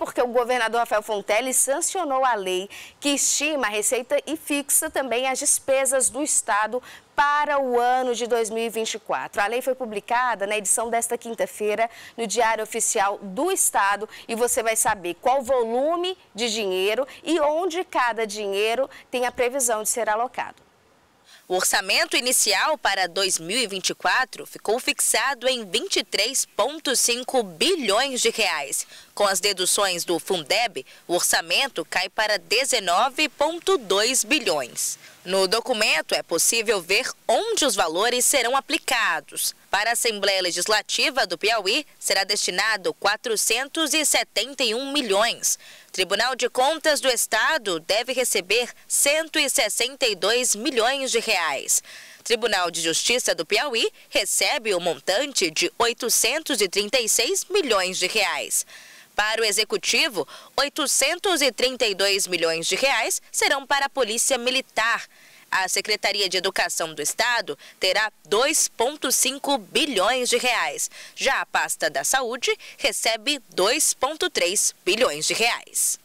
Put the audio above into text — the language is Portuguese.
porque o governador Rafael Fontelli sancionou a lei que estima a receita e fixa também as despesas do Estado para o ano de 2024. A lei foi publicada na edição desta quinta-feira no Diário Oficial do Estado e você vai saber qual volume de dinheiro e onde cada dinheiro tem a previsão de ser alocado. O orçamento inicial para 2024 ficou fixado em 23,5 bilhões de reais. Com as deduções do Fundeb, o orçamento cai para 19,2 bilhões. No documento é possível ver onde os valores serão aplicados. Para a Assembleia Legislativa do Piauí, será destinado 471 milhões. Tribunal de Contas do Estado deve receber 162 milhões de reais. Tribunal de Justiça do Piauí recebe o um montante de 836 milhões de reais para o executivo, 832 milhões de reais serão para a Polícia Militar. A Secretaria de Educação do Estado terá 2,5 bilhões de reais. Já a pasta da Saúde recebe 2,3 bilhões de reais.